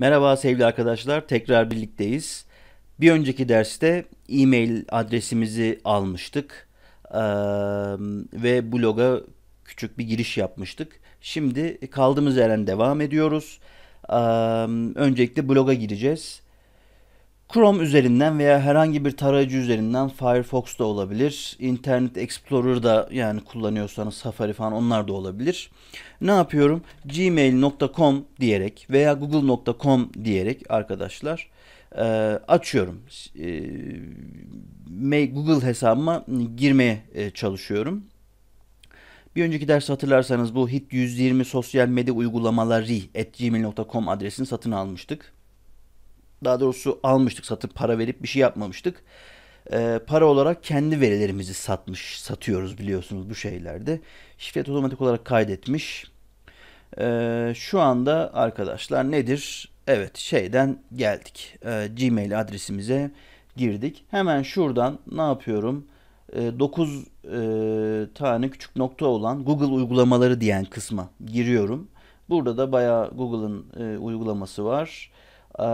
Merhaba sevgili arkadaşlar, tekrar birlikteyiz. Bir önceki derste e-mail adresimizi almıştık ee, ve bloga küçük bir giriş yapmıştık. Şimdi kaldığımız yerden devam ediyoruz. Ee, öncelikle bloga gireceğiz. Chrome üzerinden veya herhangi bir tarayıcı üzerinden Firefox da olabilir. Internet Explorer da yani kullanıyorsanız Safari falan onlar da olabilir. Ne yapıyorum? gmail.com diyerek veya google.com diyerek arkadaşlar e, açıyorum. E, Google hesabıma girmeye e, çalışıyorum. Bir önceki ders hatırlarsanız bu hit 120 sosyal medya uygulamaları at gmail.com adresini satın almıştık. Daha doğrusu almıştık satıp para verip bir şey yapmamıştık. E, para olarak kendi verilerimizi satmış, satıyoruz biliyorsunuz bu şeylerde. Şirket otomatik olarak kaydetmiş. E, şu anda arkadaşlar nedir? Evet şeyden geldik. E, Gmail adresimize girdik. Hemen şuradan ne yapıyorum? 9 e, tane küçük nokta olan Google uygulamaları diyen kısma giriyorum. Burada da bayağı Google'ın e, uygulaması var e,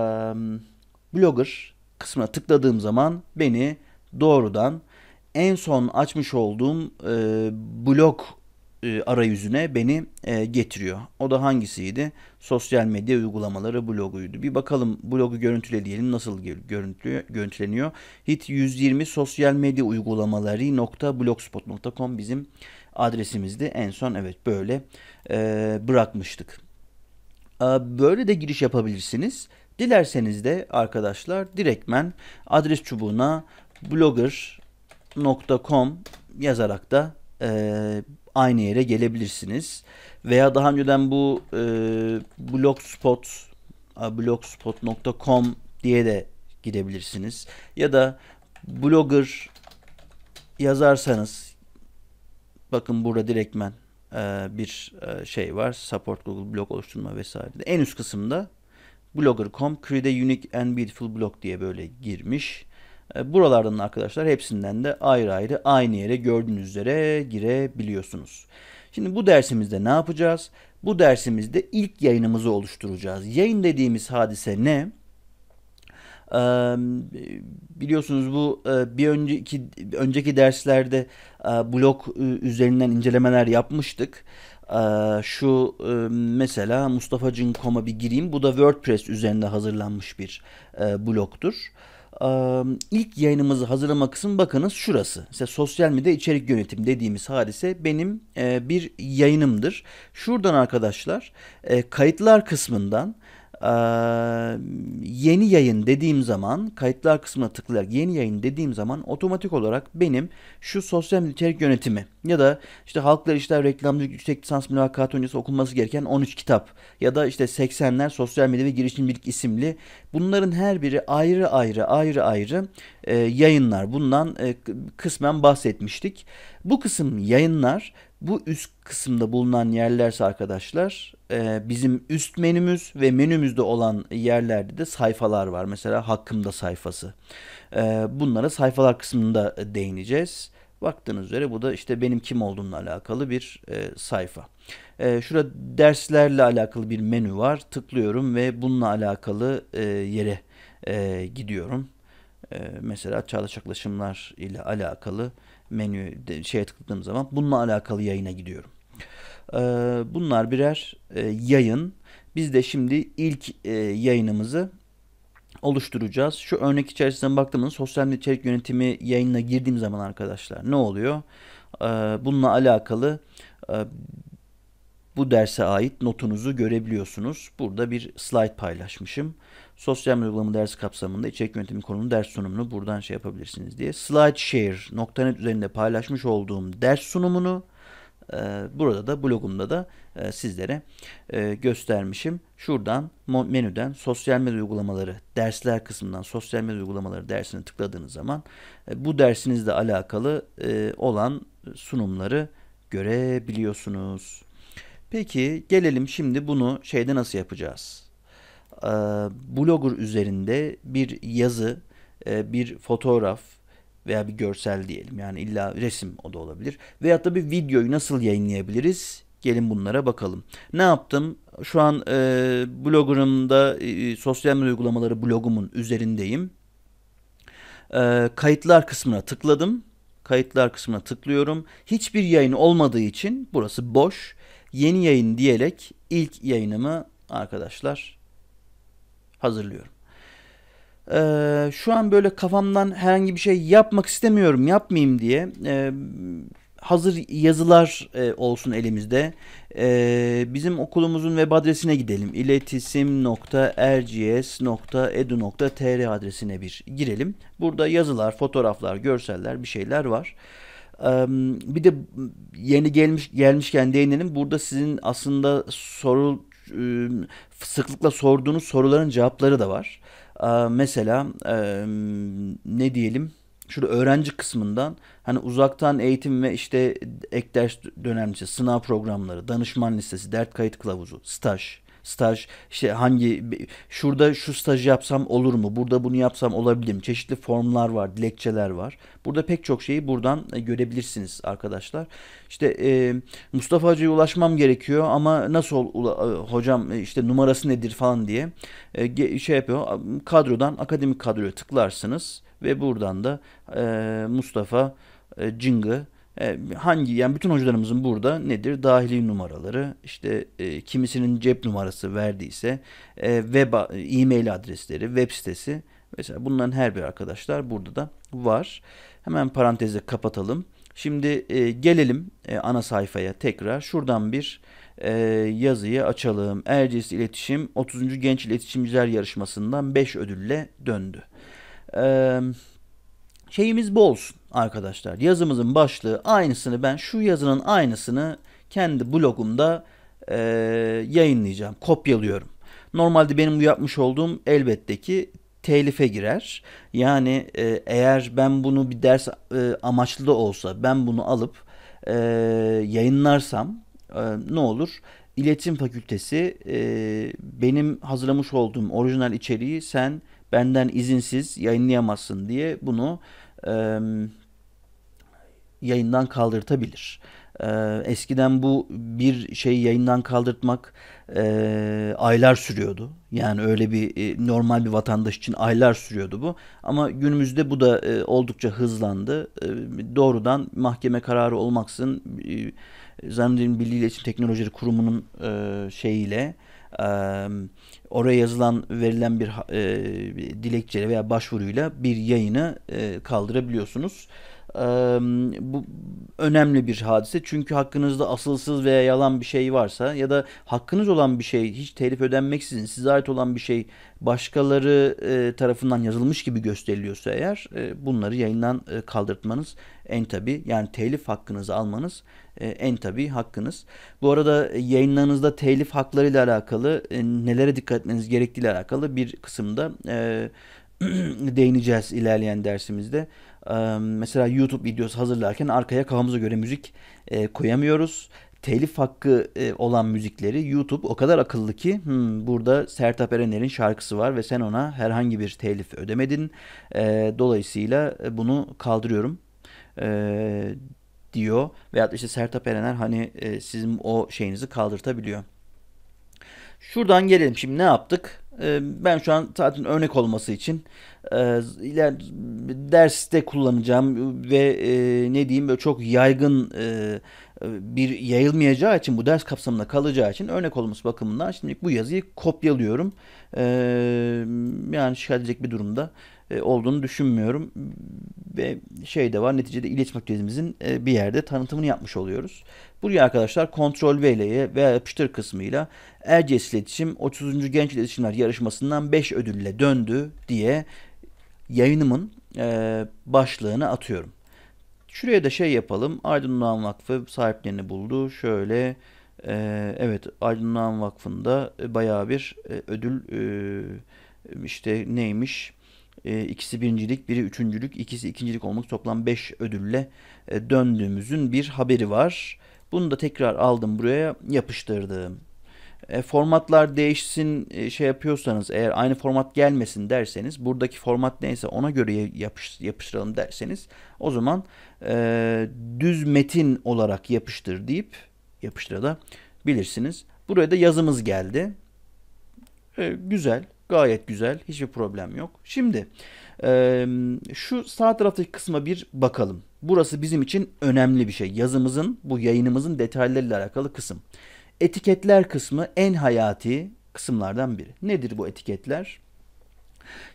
blogger kısmına tıkladığım zaman beni doğrudan en son açmış olduğum e, blog e, arayüzüne beni e, getiriyor. O da hangisiydi? Sosyal medya uygulamaları bloguydu. Bir bakalım blogu görüntüleyelim nasıl görüntülü, görüntüleniyor. hit 120 sosyal medya Uygulamaları .blogspot.com bizim adresimizdi. En son evet böyle e, bırakmıştık. E, böyle de giriş yapabilirsiniz. Dilerseniz de arkadaşlar direktmen adres çubuğuna blogger.com yazarak da e, aynı yere gelebilirsiniz. Veya daha önceden bu e, blogspot blogspot.com diye de gidebilirsiniz. Ya da blogger yazarsanız bakın burada direktmen e, bir e, şey var. Support Google blog oluşturma vesaire. En üst kısımda Blogger.com Create a Unique and Beautiful Blog diye böyle girmiş. E, buralardan arkadaşlar hepsinden de ayrı ayrı aynı yere gördüğünüz üzere girebiliyorsunuz. Şimdi bu dersimizde ne yapacağız? Bu dersimizde ilk yayınımızı oluşturacağız. Yayın dediğimiz hadise ne? E, biliyorsunuz bu e, bir önceki önceki derslerde blog üzerinden incelemeler yapmıştık. Ee, şu e, mesela Mustafa.com'a bir gireyim. Bu da WordPress üzerinde hazırlanmış bir e, bloktur. Ee, ilk yayınımızı hazırlama kısmı bakınız şurası. İşte sosyal medya içerik yönetim dediğimiz hadise benim e, bir yayınımdır. Şuradan arkadaşlar e, kayıtlar kısmından ee, yeni yayın dediğim zaman kayıtlar kısmına tıklayarak yeni yayın dediğim zaman otomatik olarak benim şu sosyal medya içerik yönetimi ya da işte halkla işler reklamcılık yüksek lisans mülakat öncesi okunması gereken 13 kitap ya da işte 80'ler sosyal medya ve girişimcilik isimli bunların her biri ayrı ayrı ayrı ayrı e, yayınlar bundan e, kısmen bahsetmiştik. Bu kısım yayınlar bu üst kısımda bulunan yerlerse arkadaşlar e, bizim üst menümüz ve menümüzde olan yerlerde de sayfalar var. Mesela hakkımda sayfası. E, bunlara sayfalar kısmında e, değineceğiz. Baktığınız üzere bu da işte benim kim olduğumla alakalı bir e, sayfa. E, şurada derslerle alakalı bir menü var. Tıklıyorum ve bununla alakalı e, yere e, gidiyorum. E, mesela çağdaş yaklaşımlar ile alakalı menü şeye tıkladığım zaman bununla alakalı yayına gidiyorum. Ee, bunlar birer e, yayın. Biz de şimdi ilk e, yayınımızı oluşturacağız. Şu örnek içerisinden baktığımız sosyal medya içerik yönetimi yayınına girdiğim zaman arkadaşlar ne oluyor? Ee, bununla alakalı e, bu derse ait notunuzu görebiliyorsunuz. Burada bir slide paylaşmışım sosyal Medya uygulama dersi kapsamında içerik yönetimi konulu ders sunumunu buradan şey yapabilirsiniz diye. Slideshare.net üzerinde paylaşmış olduğum ders sunumunu e, burada da blogumda da e, sizlere e, göstermişim. Şuradan menüden sosyal medya uygulamaları dersler kısmından sosyal medya uygulamaları dersine tıkladığınız zaman bu dersinizle alakalı olan sunumları görebiliyorsunuz. Peki gelelim şimdi bunu şeyde nasıl yapacağız? e, blogger üzerinde bir yazı, e, bir fotoğraf veya bir görsel diyelim. Yani illa resim o da olabilir. Veyahut da bir videoyu nasıl yayınlayabiliriz? Gelin bunlara bakalım. Ne yaptım? Şu an e, bloggerımda e, sosyal medya uygulamaları blogumun üzerindeyim. E, kayıtlar kısmına tıkladım. Kayıtlar kısmına tıklıyorum. Hiçbir yayın olmadığı için burası boş. Yeni yayın diyerek ilk yayınımı arkadaşlar hazırlıyorum. Ee, şu an böyle kafamdan herhangi bir şey yapmak istemiyorum, yapmayayım diye e, hazır yazılar e, olsun elimizde. E, bizim okulumuzun web adresine gidelim. iletisim.rgs.edu.tr adresine bir girelim. Burada yazılar, fotoğraflar, görseller bir şeyler var. E, bir de yeni gelmiş gelmişken değinelim. Burada sizin aslında sorul Iı, sıklıkla sorduğunuz soruların cevapları da var. Mesela ıı, ne diyelim? Şurada öğrenci kısmından hani uzaktan eğitim ve işte ek ders dönemcisi, sınav programları, danışman listesi, dert kayıt kılavuzu, staj, staj, işte hangi şurada şu stajı yapsam olur mu? Burada bunu yapsam olabilir mi? Çeşitli formlar var, dilekçeler var. Burada pek çok şeyi buradan e, görebilirsiniz arkadaşlar. İşte e, Mustafa Hoca'ya ulaşmam gerekiyor ama nasıl ula, e, hocam e, işte numarası nedir falan diye e, şey yapıyor. Kadrodan akademik kadroya tıklarsınız ve buradan da e, Mustafa Cıng'ı e, hangi yani bütün hocalarımızın burada nedir? Dahili numaraları işte e, kimisinin cep numarası verdiyse e, web e-mail adresleri, web sitesi mesela bunların her bir arkadaşlar burada da var. Hemen parantezi kapatalım. Şimdi e, gelelim e, ana sayfaya tekrar. Şuradan bir e, yazıyı açalım. Erciyes İletişim 30. Genç İletişimciler Yarışması'ndan 5 ödülle döndü. E, şeyimiz bu olsun arkadaşlar. Yazımızın başlığı aynısını ben şu yazının aynısını kendi blogumda e, yayınlayacağım. Kopyalıyorum. Normalde benim bu yapmış olduğum elbette ki telife girer. Yani e, eğer ben bunu bir ders e, amaçlı da olsa ben bunu alıp e, yayınlarsam e, ne olur? İletişim Fakültesi e, benim hazırlamış olduğum orijinal içeriği sen benden izinsiz yayınlayamazsın diye bunu e, yayından kaldırtabilir. Ee, eskiden bu bir şeyi yayından kaldırtmak e, aylar sürüyordu. Yani öyle bir e, normal bir vatandaş için aylar sürüyordu bu. Ama günümüzde bu da e, oldukça hızlandı. E, doğrudan mahkeme kararı olmaksızın e, Zannediyorum Bilgi İletişim Teknolojileri Kurumu'nun e, şeyiyle e, oraya yazılan verilen bir e, dilekçeyle veya başvuruyla bir yayını e, kaldırabiliyorsunuz e, bu önemli bir hadise. Çünkü hakkınızda asılsız veya yalan bir şey varsa ya da hakkınız olan bir şey hiç telif ödenmeksizin size ait olan bir şey başkaları e, tarafından yazılmış gibi gösteriliyorsa eğer e, bunları yayından e, kaldırtmanız en tabi yani telif hakkınızı almanız e, en tabi hakkınız. Bu arada yayınlarınızda telif hakları ile alakalı e, nelere dikkat etmeniz gerektiği ile alakalı bir kısımda e, değineceğiz ilerleyen dersimizde mesela YouTube videosu hazırlarken arkaya kafamıza göre müzik koyamıyoruz. Telif hakkı olan müzikleri YouTube o kadar akıllı ki hmm, burada Sertap Erener'in şarkısı var ve sen ona herhangi bir telif ödemedin. dolayısıyla bunu kaldırıyorum diyor. Veyahut işte Sertap Erener hani sizin o şeyinizi kaldırtabiliyor. Şuradan gelelim şimdi ne yaptık? Ee, ben şu an zaten örnek olması için e, iler derste kullanacağım ve e, ne diyeyim böyle çok yaygın e, bir yayılmayacağı için bu ders kapsamında kalacağı için örnek olması bakımından şimdi bu yazıyı kopyalıyorum. Ee, yani şikayet edecek bir durumda e, olduğunu düşünmüyorum. Ve şey de var neticede iletişim makinemizin e, bir yerde tanıtımını yapmış oluyoruz. Buraya arkadaşlar kontrol V ile veya yapıştır kısmıyla Erciyes İletişim 30. Genç İletişimler Yarışması'ndan 5 ödülle döndü diye yayınımın e, başlığını atıyorum. Şuraya da şey yapalım. Aydınlan Vakfı sahiplerini buldu. Şöyle e, evet Aydınlan Vakfı'nda bayağı bir ödül işte neymiş e, ikisi birincilik, biri üçüncülük, ikisi ikincilik olmak toplam 5 ödülle e, döndüğümüzün bir haberi var. Bunu da tekrar aldım buraya yapıştırdım. E, formatlar değişsin e, şey yapıyorsanız eğer aynı format gelmesin derseniz buradaki format neyse ona göre yapış, yapıştıralım derseniz o zaman e, düz metin olarak yapıştır deyip yapıştırabilirsiniz. Buraya da yazımız geldi. E, güzel. Gayet güzel. Hiçbir problem yok. Şimdi e, şu sağ taraftaki kısma bir bakalım. Burası bizim için önemli bir şey. Yazımızın, bu yayınımızın detaylarıyla alakalı kısım. Etiketler kısmı en hayati kısımlardan biri. Nedir bu etiketler?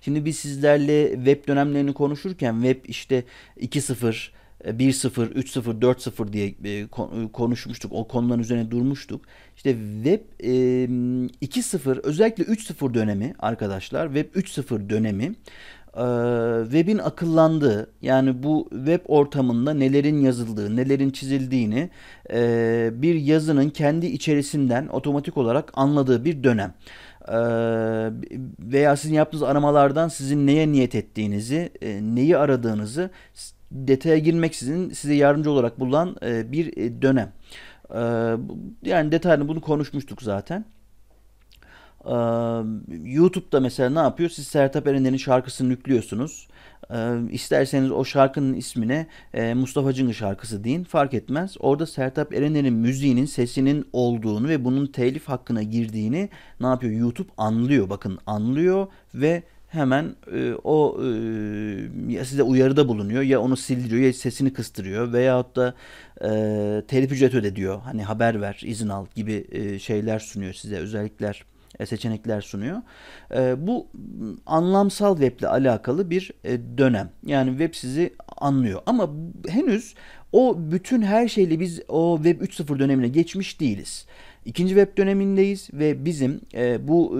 Şimdi biz sizlerle web dönemlerini konuşurken web işte 2.0, 1-0, 3-0, 4-0 diye e, konuşmuştuk. O konuların üzerine durmuştuk. İşte web 2-0 e, özellikle 3-0 dönemi arkadaşlar web 3-0 dönemi e, webin akıllandığı yani bu web ortamında nelerin yazıldığı, nelerin çizildiğini bir yazının kendi içerisinden otomatik olarak anladığı bir dönem veya sizin yaptığınız aramalardan sizin neye niyet ettiğinizi, neyi aradığınızı detaya girmeksizin size yardımcı olarak bulunan e, bir e, dönem. E, yani detaylı bunu konuşmuştuk zaten. E, YouTube'da mesela ne yapıyor? Siz Sertap Erener'in şarkısını yüklüyorsunuz. E, isterseniz o şarkının ismine e, Mustafa Cıngı şarkısı deyin. Fark etmez. Orada Sertap Erener'in müziğinin sesinin olduğunu ve bunun telif hakkına girdiğini ne yapıyor? YouTube anlıyor. Bakın anlıyor ve hemen e, o e, ya size uyarıda bulunuyor ya onu sildiriyor ya sesini kıstırıyor veyahut da e, telif ücret öde diyor. Hani haber ver, izin al gibi e, şeyler sunuyor size özellikler e, seçenekler sunuyor. E, bu anlamsal weble alakalı bir e, dönem. Yani web sizi anlıyor ama henüz o bütün her şeyle biz o web 3.0 dönemine geçmiş değiliz. İkinci web dönemindeyiz ve bizim bu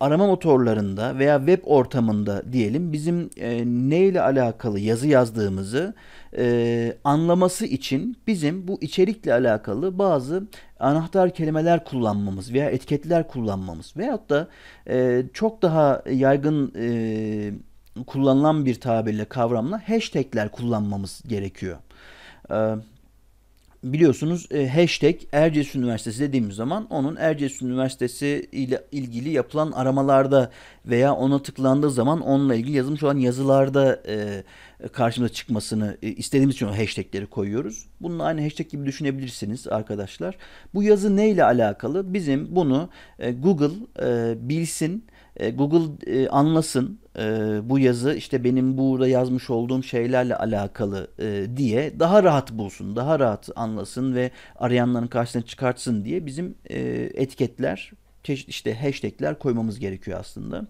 arama motorlarında veya web ortamında diyelim bizim e, neyle alakalı yazı yazdığımızı e, anlaması için bizim bu içerikle alakalı bazı anahtar kelimeler kullanmamız veya etiketler kullanmamız veyahut da e, çok daha yaygın e, kullanılan bir tabirle kavramla hashtagler kullanmamız gerekiyor. Evet biliyorsunuz e, hashtag Erciyes Üniversitesi dediğimiz zaman onun Erciyes Üniversitesi ile ilgili yapılan aramalarda veya ona tıklandığı zaman onunla ilgili yazılmış olan yazılarda e, karşımıza çıkmasını e, istediğimiz için o hashtagleri koyuyoruz. Bunu aynı hashtag gibi düşünebilirsiniz arkadaşlar. Bu yazı neyle alakalı? Bizim bunu e, Google e, bilsin, e, Google e, anlasın, e, bu yazı işte benim burada yazmış olduğum şeylerle alakalı e, diye daha rahat bulsun, daha rahat anlasın ve arayanların karşısına çıkartsın diye bizim e, etiketler, işte hashtagler koymamız gerekiyor aslında.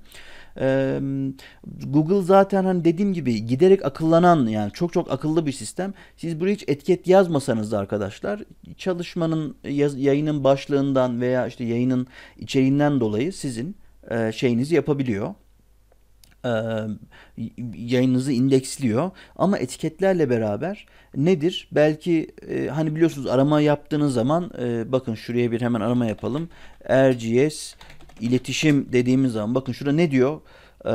Ee, Google zaten hani dediğim gibi giderek akıllanan yani çok çok akıllı bir sistem. Siz buraya hiç etiket yazmasanız da arkadaşlar çalışmanın yaz, yayının başlığından veya işte yayının içeriğinden dolayı sizin e, şeyinizi yapabiliyor e, yayınınızı indeksliyor. Ama etiketlerle beraber nedir? Belki e, hani biliyorsunuz arama yaptığınız zaman e, bakın şuraya bir hemen arama yapalım. RGS iletişim dediğimiz zaman bakın şurada ne diyor? Eee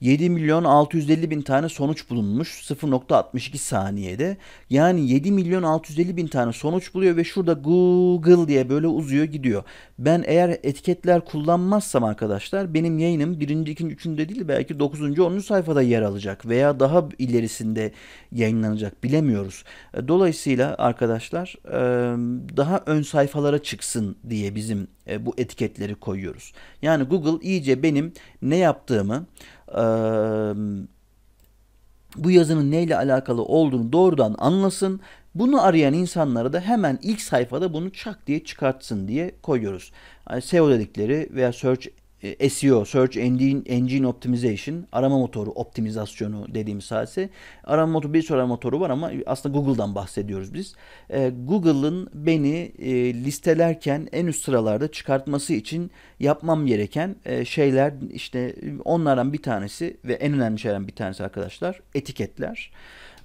7 milyon 650 bin tane sonuç bulunmuş 0.62 saniyede. Yani 7 milyon 650 bin tane sonuç buluyor ve şurada Google diye böyle uzuyor gidiyor. Ben eğer etiketler kullanmazsam arkadaşlar benim yayınım 1. 2. 3. değil belki 9. 10. sayfada yer alacak veya daha ilerisinde yayınlanacak bilemiyoruz. E, dolayısıyla arkadaşlar e, daha ön sayfalara çıksın diye bizim e, bu etiketleri koyuyoruz. Yani Google iyice benim ne yaptığımı bu yazının neyle alakalı olduğunu doğrudan anlasın. Bunu arayan insanlara da hemen ilk sayfada bunu çak diye çıkartsın diye koyuyoruz. Yani SEO dedikleri veya Search e, SEO, Search Engine, Engine Optimization, arama motoru optimizasyonu dediğimiz hadise. Arama motoru bir sürü arama motoru var ama aslında Google'dan bahsediyoruz biz. E, Google'ın beni e, listelerken en üst sıralarda çıkartması için yapmam gereken e, şeyler işte onlardan bir tanesi ve en önemli şeylerden bir tanesi arkadaşlar etiketler.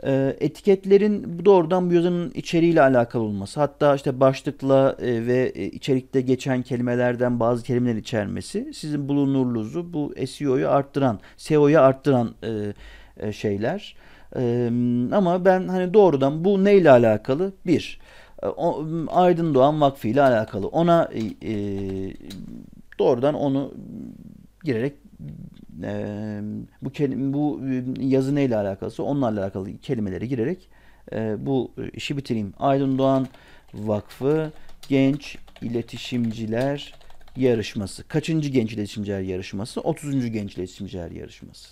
E, etiketlerin doğrudan bu yazının içeriğiyle alakalı olması. Hatta işte başlıkla e, ve e, içerikte geçen kelimelerden bazı kelimeler içermesi sizin bulunurluğunuzu bu SEO'yu arttıran, SEO'yu arttıran e, şeyler. Ee, ama ben hani doğrudan bu neyle alakalı? Bir, Aydın Doğan Vakfı ile alakalı. Ona doğrudan onu girerek e, bu kelime, bu yazı neyle alakası? Onlarla alakalı kelimeleri girerek e, bu işi bitireyim. Aydın Doğan Vakfı Genç İletişimciler Yarışması. Kaçıncı Genç İletişimciler Yarışması? 30. Genç İletişimciler Yarışması.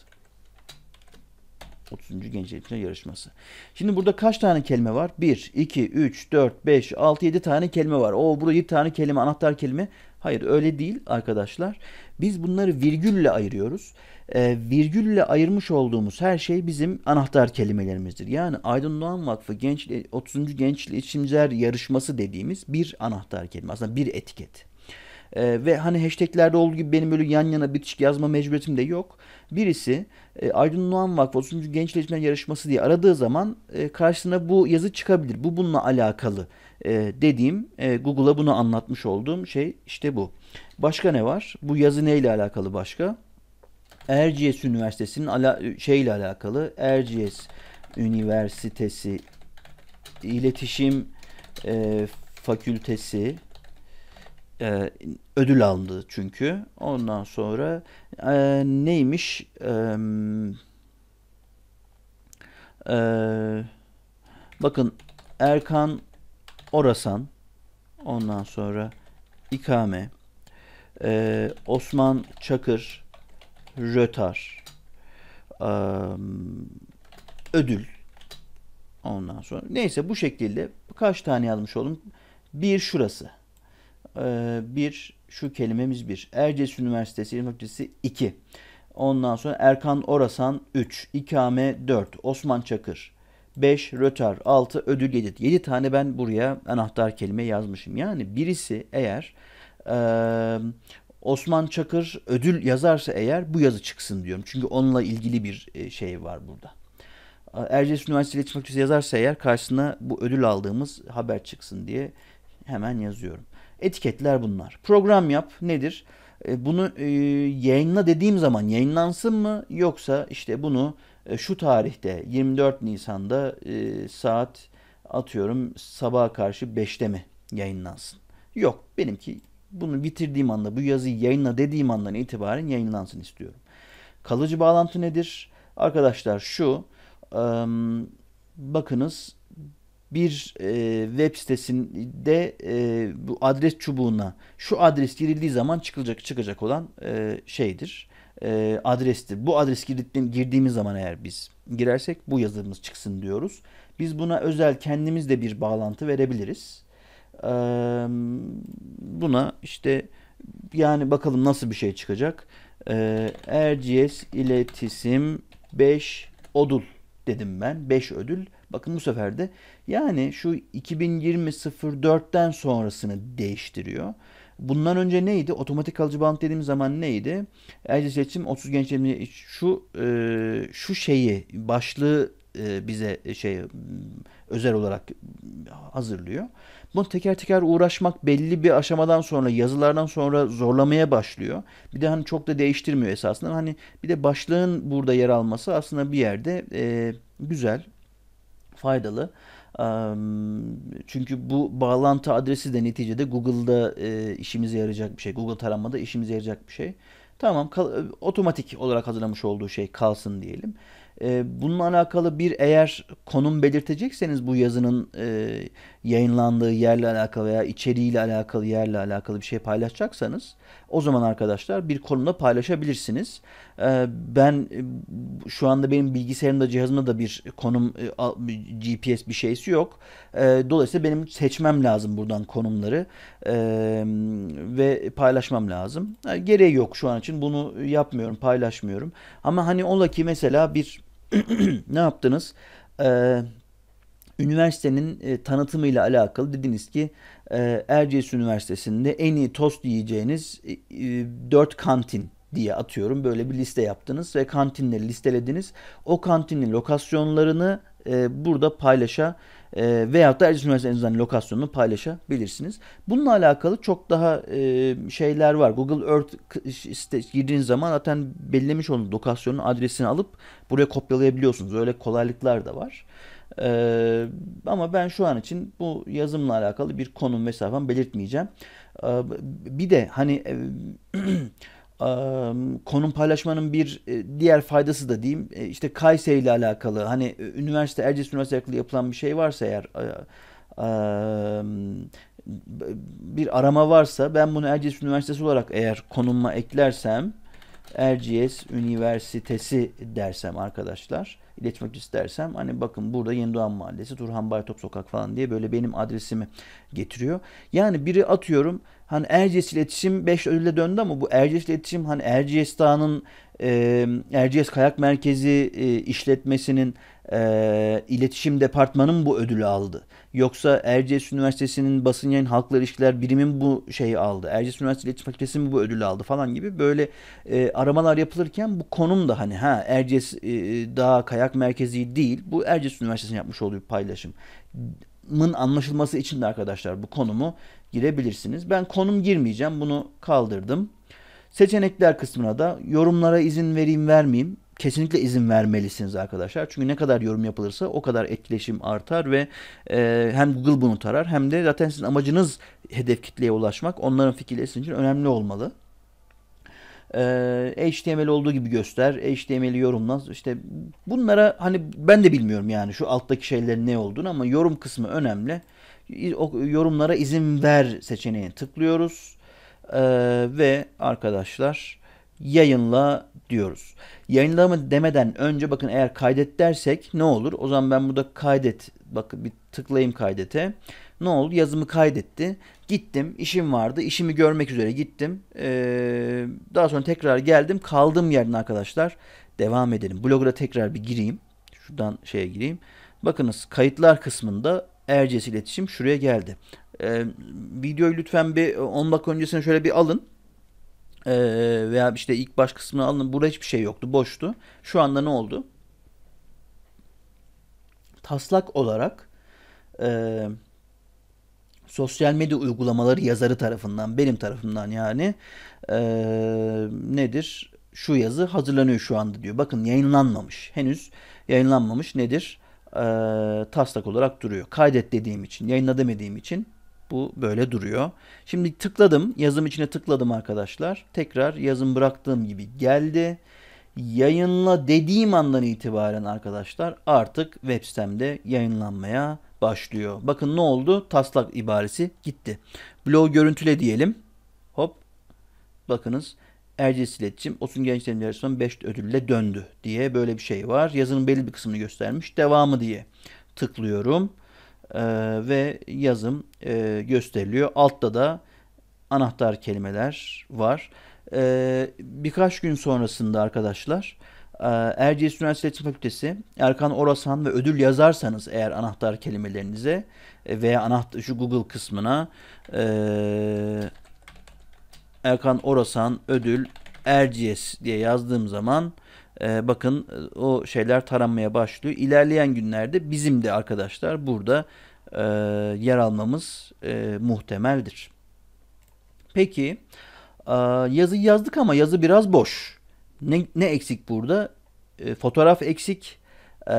30. Genç İletişimciler Yarışması. Şimdi burada kaç tane kelime var? 1, 2, 3, 4, 5, 6, 7 tane kelime var. O burada 7 tane kelime, anahtar kelime Hayır öyle değil arkadaşlar. Biz bunları virgülle ayırıyoruz. E, virgülle ayırmış olduğumuz her şey bizim anahtar kelimelerimizdir. Yani Aydın Doğan Vakfı genç 30. Genç İletişimciler Yarışması dediğimiz bir anahtar kelime. Aslında bir etiket. E, ve hani hashtaglerde olduğu gibi benim öyle yan yana bitişik yazma mecburiyetim de yok. Birisi e, Aydın Doğan Vakfı 30. Genç İletişimciler Yarışması diye aradığı zaman e, karşısına bu yazı çıkabilir. Bu bununla alakalı e, dediğim e, Google'a bunu anlatmış olduğum şey işte bu. Başka ne var? Bu yazı neyle alakalı başka? Erciyes Üniversitesi'nin ala, şeyle alakalı. Erciyes Üniversitesi İletişim e, Fakültesi e, ödül aldı çünkü. Ondan sonra e, neymiş? E, e, bakın Erkan Orasan, ondan sonra İkame, e, Osman Çakır, Rötar, e, Ödül, ondan sonra neyse bu şekilde kaç tane yazmış oldum? Bir şurası, e, bir şu kelimemiz bir, Erciyes Üniversitesi İlim Fakültesi 2, ondan sonra Erkan Orasan 3, İkame 4, Osman Çakır 5 rötar, 6 ödül yedi. 7 tane ben buraya anahtar kelime yazmışım. Yani birisi eğer e, Osman Çakır ödül yazarsa eğer bu yazı çıksın diyorum. Çünkü onunla ilgili bir e, şey var burada. Erciyes Üniversitesi İletişim Fakültesi yazarsa eğer karşısına bu ödül aldığımız haber çıksın diye hemen yazıyorum. Etiketler bunlar. Program yap nedir? Bunu yayınla dediğim zaman yayınlansın mı yoksa işte bunu e, şu tarihte 24 Nisan'da e, saat atıyorum sabaha karşı 5'te mi yayınlansın? Yok benimki bunu bitirdiğim anda bu yazıyı yayınla dediğim andan itibaren yayınlansın istiyorum. Kalıcı bağlantı nedir? Arkadaşlar şu bakınız bir e, web sitesinde bu adres çubuğuna şu adres girildiği zaman çıkılacak çıkacak olan şeydir e, adresti. Bu adres girdiğim, girdiğimiz zaman eğer biz girersek bu yazımız çıksın diyoruz. Biz buna özel kendimiz de bir bağlantı verebiliriz. E, buna işte yani bakalım nasıl bir şey çıkacak. E, RGS iletisim 5 odul dedim ben. 5 ödül. Bakın bu sefer de yani şu 2020 04'ten sonrasını değiştiriyor. Bundan önce neydi? Otomatik kalıcı bağlantı dediğim zaman neydi? Erciyes iletişim 30 genç şu e, şu şeyi başlığı e, bize e, şey özel olarak hazırlıyor. Bunu teker teker uğraşmak belli bir aşamadan sonra yazılardan sonra zorlamaya başlıyor. Bir de hani çok da değiştirmiyor esasında. Hani bir de başlığın burada yer alması aslında bir yerde e, güzel, faydalı. Çünkü bu bağlantı adresi de neticede Google'da e, işimize yarayacak bir şey. Google taranmada işimize yarayacak bir şey. Tamam e, otomatik olarak hazırlamış olduğu şey kalsın diyelim. E, bununla alakalı bir eğer konum belirtecekseniz bu yazının yayınlandığı yerle alakalı veya içeriğiyle alakalı yerle alakalı bir şey paylaşacaksanız o zaman arkadaşlar bir konumda paylaşabilirsiniz. Ee, ben e, şu anda benim bilgisayarımda cihazımda da bir konum e, GPS bir şeysi yok. Ee, dolayısıyla benim seçmem lazım buradan konumları ee, ve paylaşmam lazım. Gereği yok şu an için bunu yapmıyorum paylaşmıyorum. Ama hani ola ki mesela bir ne yaptınız? Ee, üniversitenin e, tanıtımıyla alakalı dediniz ki e, Erciyes Üniversitesi'nde en iyi tost yiyeceğiniz e, e, 4 kantin diye atıyorum böyle bir liste yaptınız ve kantinleri listelediniz. O kantinin lokasyonlarını e, burada paylaşa e, veyahut da Erciyes Üniversitesi'nin lokasyonunu paylaşabilirsiniz. Bununla alakalı çok daha e, şeyler var. Google Earth işte girdiğiniz zaman zaten belirlemiş olduğunuz lokasyonun adresini alıp buraya kopyalayabiliyorsunuz. Öyle kolaylıklar da var. Ee, ama ben şu an için bu yazımla alakalı bir konum mesafem belirtmeyeceğim. Ee, bir de hani e, e, konum paylaşmanın bir e, diğer faydası da diyeyim işte Kayseri ile alakalı hani üniversite Erciyes Üniversitesi'yle yapılan bir şey varsa eğer bir arama varsa ben bunu Erciyes Üniversitesi olarak eğer konumuma eklersem Erciyes Üniversitesi dersem arkadaşlar iletmek istersem hani bakın burada Doğan Mahallesi, Turhan Baytok Sokak falan diye böyle benim adresimi getiriyor. Yani biri atıyorum hani Erciyes iletişim 5 ödülle döndü ama bu Erciyes iletişim hani Erciyes Dağı'nın e, Erciyes Kayak Merkezi e, işletmesinin e, iletişim departmanı bu ödülü aldı? Yoksa Erciyes Üniversitesi'nin basın yayın halkla ilişkiler birimin bu şeyi aldı. Erciyes Üniversitesi İletişim Fakültesi mi bu ödülü aldı falan gibi böyle e, aramalar yapılırken bu konum da hani ha Erciyes e, daha kayak merkezi değil. Bu Erciyes Üniversitesi'nin yapmış olduğu bir paylaşım anlaşılması için de arkadaşlar bu konumu girebilirsiniz. Ben konum girmeyeceğim. Bunu kaldırdım. Seçenekler kısmına da yorumlara izin vereyim vermeyeyim kesinlikle izin vermelisiniz arkadaşlar. Çünkü ne kadar yorum yapılırsa o kadar etkileşim artar ve e, hem Google bunu tarar hem de zaten sizin amacınız hedef kitleye ulaşmak. Onların fikirleri sizin için önemli olmalı e, HTML olduğu gibi göster, HTML'i yorumla. İşte bunlara hani ben de bilmiyorum yani şu alttaki şeylerin ne olduğunu ama yorum kısmı önemli. O, yorumlara izin ver seçeneğini tıklıyoruz. E, ve arkadaşlar yayınla diyoruz. Yayınlama demeden önce bakın eğer kaydet dersek ne olur? O zaman ben burada kaydet bakın bir tıklayayım kaydete. Ne oldu? Yazımı kaydetti. Gittim. işim vardı. İşimi görmek üzere gittim. Ee, daha sonra tekrar geldim. Kaldığım yerden arkadaşlar devam edelim. Blogger'a tekrar bir gireyim. Şuradan şeye gireyim. Bakınız kayıtlar kısmında Erciyes iletişim şuraya geldi. Ee, videoyu lütfen bir 10 dakika öncesine şöyle bir alın. Ee, veya işte ilk baş kısmını alın. Burada hiçbir şey yoktu. Boştu. Şu anda ne oldu? Taslak olarak e, sosyal medya uygulamaları yazarı tarafından, benim tarafından yani e, nedir? Şu yazı hazırlanıyor şu anda diyor. Bakın yayınlanmamış. Henüz yayınlanmamış nedir? E, taslak olarak duruyor. Kaydet dediğim için, yayınla demediğim için bu böyle duruyor. Şimdi tıkladım. Yazım içine tıkladım arkadaşlar. Tekrar yazım bıraktığım gibi geldi. Yayınla dediğim andan itibaren arkadaşlar artık web sitemde yayınlanmaya başlıyor. Bakın ne oldu? Taslak ibaresi gitti. Blog görüntüle diyelim. Hop. Bakınız. Erciyes iletişim Osun Genç Yarışmanı 5 ödülle döndü diye böyle bir şey var. Yazının belli bir kısmını göstermiş. Devamı diye tıklıyorum e, ve yazım e, gösteriliyor. Altta da anahtar kelimeler var. E, birkaç gün sonrasında arkadaşlar e, Erciyes Üniversitesi Fakültesi Erkan Orasan ve ödül yazarsanız eğer anahtar kelimelerinize e, veya anaht şu Google kısmına e, Erkan Orasan ödül Erciyes diye yazdığım zaman ee, e, bakın o şeyler taranmaya başlıyor. İlerleyen günlerde bizim de arkadaşlar burada e, yer almamız e, muhtemeldir. Peki e, yazı yazdık ama yazı biraz boş. Ne, ne eksik burada? E, fotoğraf eksik, e,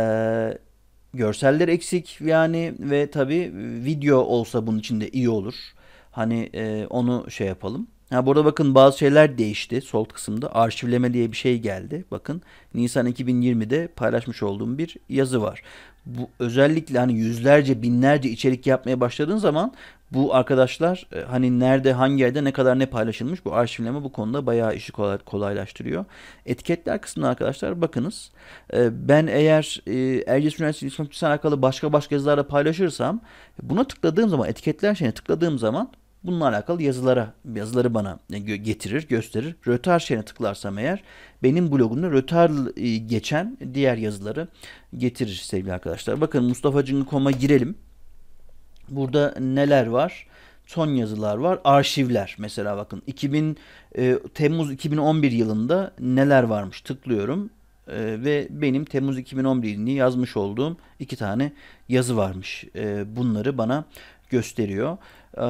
görseller eksik yani ve tabi video olsa bunun için de iyi olur. Hani e, onu şey yapalım. Ha, burada bakın bazı şeyler değişti sol kısımda. Arşivleme diye bir şey geldi. Bakın Nisan 2020'de paylaşmış olduğum bir yazı var. Bu özellikle hani yüzlerce binlerce içerik yapmaya başladığın zaman bu arkadaşlar e, hani nerede hangi yerde ne kadar ne paylaşılmış bu arşivleme bu konuda bayağı işi kolaylaştırıyor. Etiketler kısmına arkadaşlar bakınız. E, ben eğer e, Erciyes Üniversitesi alakalı başka başka yazılarla paylaşırsam buna tıkladığım zaman etiketler şeyine tıkladığım zaman Bununla alakalı yazılara, yazıları bana e, getirir, gösterir. Rötar şeyine tıklarsam eğer benim blogumda rötar e, geçen diğer yazıları getirir sevgili arkadaşlar. Bakın mustafacın.com'a girelim. Burada neler var? son yazılar var. Arşivler mesela bakın 2000 e, Temmuz 2011 yılında neler varmış tıklıyorum e, ve benim Temmuz 2011 yılında yazmış olduğum iki tane yazı varmış. E, bunları bana gösteriyor. Ee,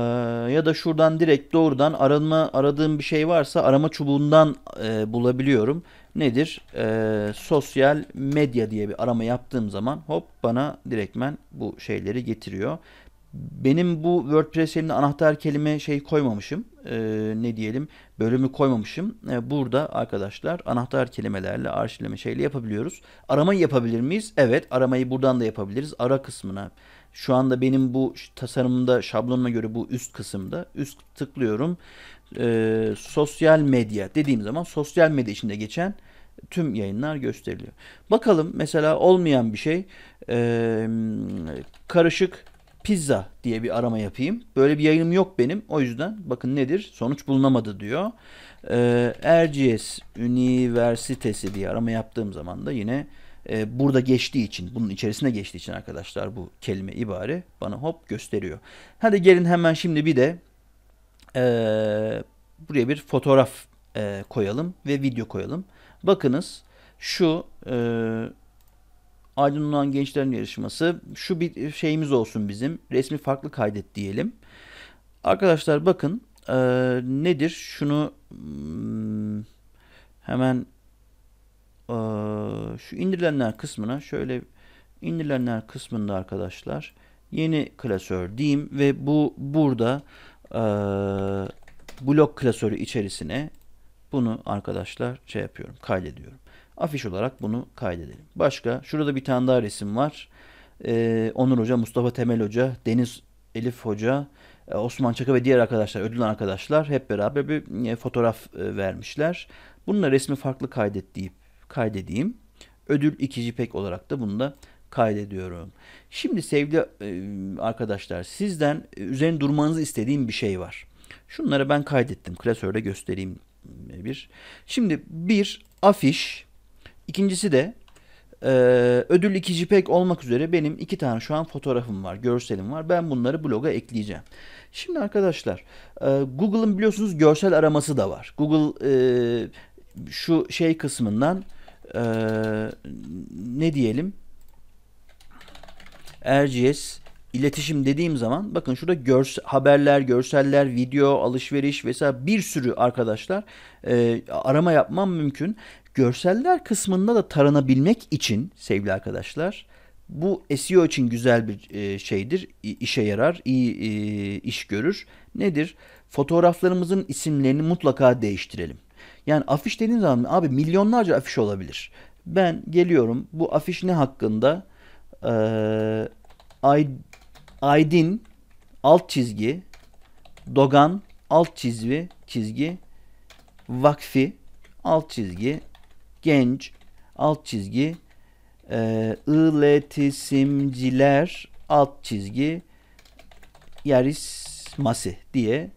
ya da şuradan direkt doğrudan arama aradığım bir şey varsa arama çubuğundan e, bulabiliyorum. Nedir? E, sosyal medya diye bir arama yaptığım zaman hop bana direktmen bu şeyleri getiriyor. Benim bu WordPress'imde anahtar kelime şey koymamışım. E, ne diyelim? Bölümü koymamışım. E, burada arkadaşlar anahtar kelimelerle arşivleme şeyle yapabiliyoruz. arama yapabilir miyiz? Evet, aramayı buradan da yapabiliriz. Ara kısmına şu anda benim bu tasarımda şablonuma göre bu üst kısımda. Üst tıklıyorum. E, sosyal medya dediğim zaman sosyal medya içinde geçen tüm yayınlar gösteriliyor. Bakalım mesela olmayan bir şey e, karışık pizza diye bir arama yapayım. Böyle bir yayınım yok benim. O yüzden bakın nedir? Sonuç bulunamadı diyor. E, Erciyes Üniversitesi diye arama yaptığım zaman da yine e, burada geçtiği için, bunun içerisine geçtiği için arkadaşlar bu kelime ibare bana hop gösteriyor. Hadi gelin hemen şimdi bir de e, buraya bir fotoğraf e, koyalım ve video koyalım. Bakınız şu e, Aydınlanan Gençlerin Yarışması şu bir şeyimiz olsun bizim resmi farklı kaydet diyelim. Arkadaşlar bakın e, nedir şunu hmm, hemen ee, şu indirilenler kısmına şöyle indirilenler kısmında arkadaşlar yeni klasör diyeyim ve bu burada e, blok klasörü içerisine bunu arkadaşlar şey yapıyorum kaydediyorum. Afiş olarak bunu kaydedelim. Başka şurada bir tane daha resim var. Ee, Onur Hoca, Mustafa Temel Hoca, Deniz Elif Hoca, e, Osman Çaka ve diğer arkadaşlar, ödül arkadaşlar hep beraber bir e, fotoğraf vermişler. Bununla resmi farklı kaydet deyip kaydedeyim. Ödül ikinci pek olarak da bunu da kaydediyorum. Şimdi sevgili e, arkadaşlar sizden e, üzerine durmanızı istediğim bir şey var. Şunları ben kaydettim. Klasörde göstereyim e, bir. Şimdi bir afiş. ikincisi de e, ödül iki JPEG olmak üzere benim iki tane şu an fotoğrafım var, görselim var. Ben bunları bloga ekleyeceğim. Şimdi arkadaşlar e, Google'ın biliyorsunuz görsel araması da var. Google e, şu şey kısmından ee, ne diyelim RGS iletişim dediğim zaman bakın şurada görse, haberler, görseller, video, alışveriş vesaire bir sürü arkadaşlar e, arama yapmam mümkün. Görseller kısmında da taranabilmek için sevgili arkadaşlar bu SEO için güzel bir e, şeydir, işe yarar, iyi e, iş görür. Nedir? Fotoğraflarımızın isimlerini mutlaka değiştirelim. Yani afiş dediğin zaman abi milyonlarca afiş olabilir. Ben geliyorum bu afiş ne hakkında? Ee, Aydin alt çizgi Dogan alt çizgi çizgi Vakfi alt çizgi Genç alt çizgi e, ee, iletişimciler alt çizgi Yaris Masi diye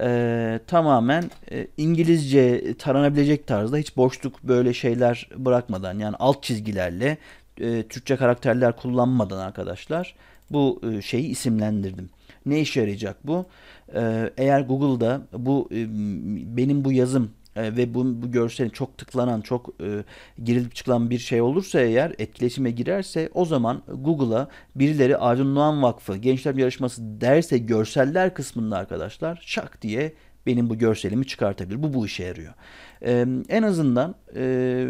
e, tamamen e, İngilizce taranabilecek tarzda hiç boşluk böyle şeyler bırakmadan yani alt çizgilerle e, Türkçe karakterler kullanmadan arkadaşlar bu e, şeyi isimlendirdim. Ne işe yarayacak bu? E, eğer Google'da bu e, benim bu yazım e, ve bu, bu görsel çok tıklanan, çok e, girilip çıkılan bir şey olursa eğer etkileşime girerse o zaman Google'a birileri Nuan Vakfı Gençler Yarışması derse görseller kısmında arkadaşlar şak diye benim bu görselimi çıkartabilir. Bu bu işe yarıyor. Ee, en azından e,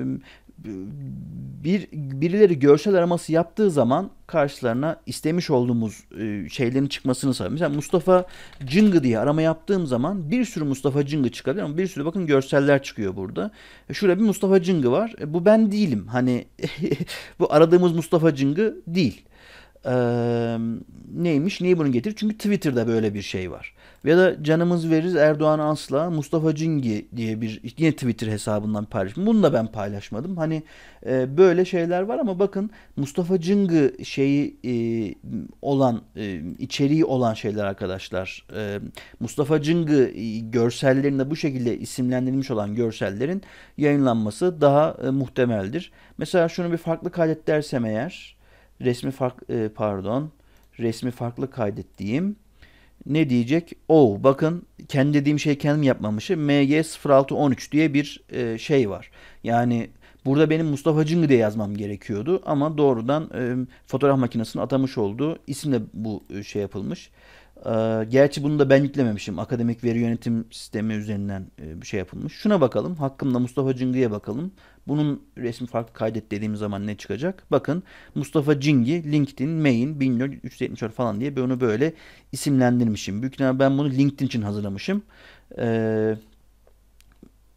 bir birileri görsel araması yaptığı zaman karşılarına istemiş olduğumuz e, şeylerin çıkmasını sağlıyor. Mesela Mustafa Cıngı diye arama yaptığım zaman bir sürü Mustafa Cıngı çıkabilir ama bir sürü bakın görseller çıkıyor burada. E, şurada bir Mustafa Cıngı var. E, bu ben değilim. Hani bu aradığımız Mustafa Cıngı değil. E, neymiş? Niye bunu getir? Çünkü Twitter'da böyle bir şey var. Ya da canımız veririz Erdoğan asla Mustafa Cingi diye bir yine Twitter hesabından paylaşmış. Bunu da ben paylaşmadım. Hani e, böyle şeyler var ama bakın Mustafa Cingi şeyi e, olan e, içeriği olan şeyler arkadaşlar. E, Mustafa Cingi e, görsellerinde bu şekilde isimlendirilmiş olan görsellerin yayınlanması daha e, muhtemeldir. Mesela şunu bir farklı kaydet dersem eğer resmi fark e, pardon resmi farklı kaydettiğim ne diyecek? Oh bakın kendi dediğim şey kendim yapmamışım. MG0613 diye bir e, şey var. Yani burada benim Mustafa Cıngı diye yazmam gerekiyordu ama doğrudan e, fotoğraf makinesini atamış olduğu isimle bu e, şey yapılmış. Ee, gerçi bunu da ben yüklememişim. Akademik veri yönetim sistemi üzerinden e, bir şey yapılmış. Şuna bakalım. Hakkımda Mustafa Cingi'ye bakalım. Bunun resmi farklı kaydet dediğim zaman ne çıkacak? Bakın Mustafa Cingi, LinkedIn, main, 1474 falan diye onu böyle isimlendirmişim. Büyük ihtimalle ben bunu LinkedIn için hazırlamışım. Ee,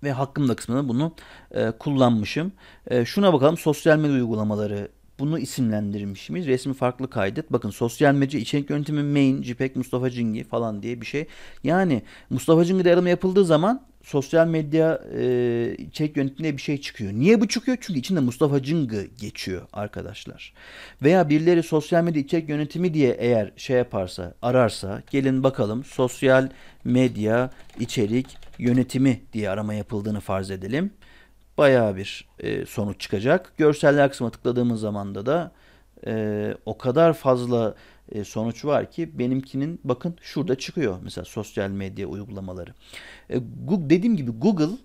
ve hakkımda kısmında bunu e, kullanmışım. E, şuna bakalım sosyal medya uygulamaları bunu isimlendirmişimiz. Resmi farklı kaydet. Bakın sosyal medya içerik yönetimi main, JPEG, Mustafa Cingi falan diye bir şey. Yani Mustafa Cingi arama yapıldığı zaman sosyal medya e, içerik yönetimine bir şey çıkıyor. Niye bu çıkıyor? Çünkü içinde Mustafa Cingi geçiyor arkadaşlar. Veya birileri sosyal medya içerik yönetimi diye eğer şey yaparsa, ararsa gelin bakalım sosyal medya içerik yönetimi diye arama yapıldığını farz edelim bayağı bir e, sonuç çıkacak. Görseller kısmına tıkladığımız zaman da da e, o kadar fazla e, sonuç var ki benimkinin bakın şurada çıkıyor mesela sosyal medya uygulamaları. E, Google, dediğim gibi Google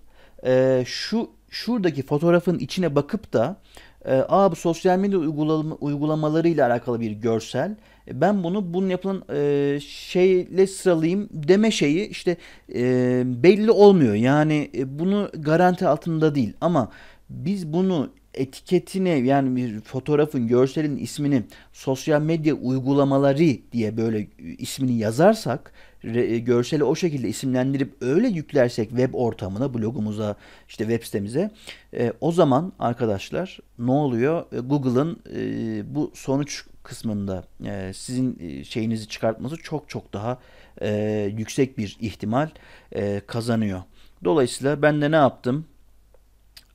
e, şu şuradaki fotoğrafın içine bakıp da e, Aa, bu sosyal medya uygulama, uygulamalarıyla alakalı bir görsel ben bunu bunun yapılan e, şeyle sıralayayım deme şeyi işte e, belli olmuyor. Yani e, bunu garanti altında değil ama biz bunu etiketini yani bir fotoğrafın, görselin ismini sosyal medya uygulamaları diye böyle e, ismini yazarsak e, görseli o şekilde isimlendirip öyle yüklersek web ortamına, blogumuza, işte web sitemize e, o zaman arkadaşlar ne oluyor? E, Google'ın e, bu sonuç kısmında e, sizin e, şeyinizi çıkartması çok çok daha e, yüksek bir ihtimal e, kazanıyor. Dolayısıyla ben de ne yaptım?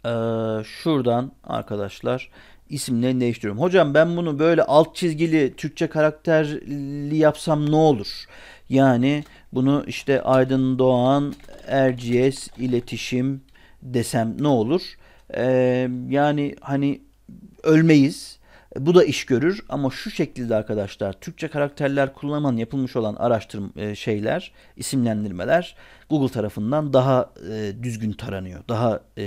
Ee, şuradan arkadaşlar isimlerini değiştiriyorum. Hocam ben bunu böyle alt çizgili Türkçe karakterli yapsam ne olur? Yani bunu işte Aydın Doğan Erciyes iletişim desem ne olur? Ee, yani hani ölmeyiz. Bu da iş görür ama şu şekilde arkadaşlar Türkçe karakterler kullanman yapılmış olan araştırma e, şeyler, isimlendirmeler Google tarafından daha e, düzgün taranıyor. Daha e,